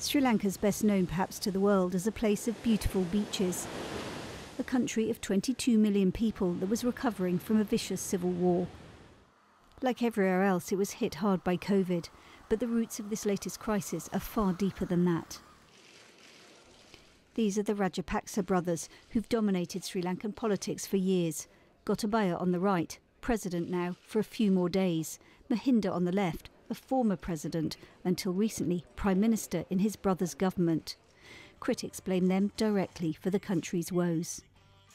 Sri Lanka is best known perhaps to the world as a place of beautiful beaches. A country of 22 million people that was recovering from a vicious civil war. Like everywhere else, it was hit hard by COVID, but the roots of this latest crisis are far deeper than that. These are the Rajapaksa brothers, who've dominated Sri Lankan politics for years. Gotabaya on the right, president now for a few more days, Mahinda on the left, a former president, until recently prime minister in his brother's government. Critics blame them directly for the country's woes.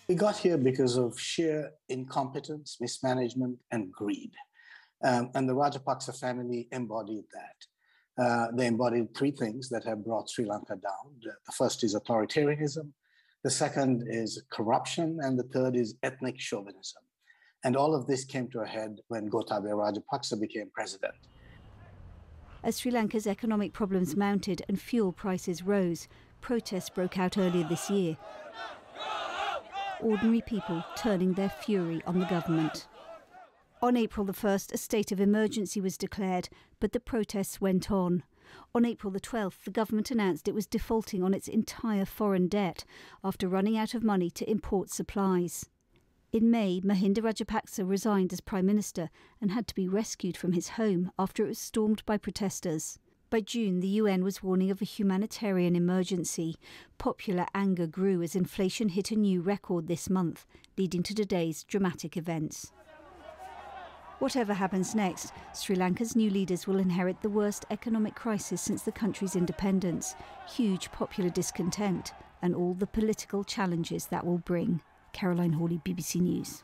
We got here because of sheer incompetence, mismanagement, and greed. Um, and the Rajapaksa family embodied that. Uh, they embodied three things that have brought Sri Lanka down. The first is authoritarianism, the second is corruption, and the third is ethnic chauvinism. And all of this came to a head when Gotabaya Rajapaksa became president as Sri Lanka's economic problems mounted and fuel prices rose. Protests broke out earlier this year. Ordinary people turning their fury on the government. On April the 1st, a state of emergency was declared, but the protests went on. On April the 12th, the government announced it was defaulting on its entire foreign debt after running out of money to import supplies. In May, Mahinda Rajapaksa resigned as Prime Minister and had to be rescued from his home after it was stormed by protesters. By June, the UN was warning of a humanitarian emergency. Popular anger grew as inflation hit a new record this month, leading to today's dramatic events. Whatever happens next, Sri Lanka's new leaders will inherit the worst economic crisis since the country's independence, huge popular discontent, and all the political challenges that will bring. Caroline Hawley, BBC News.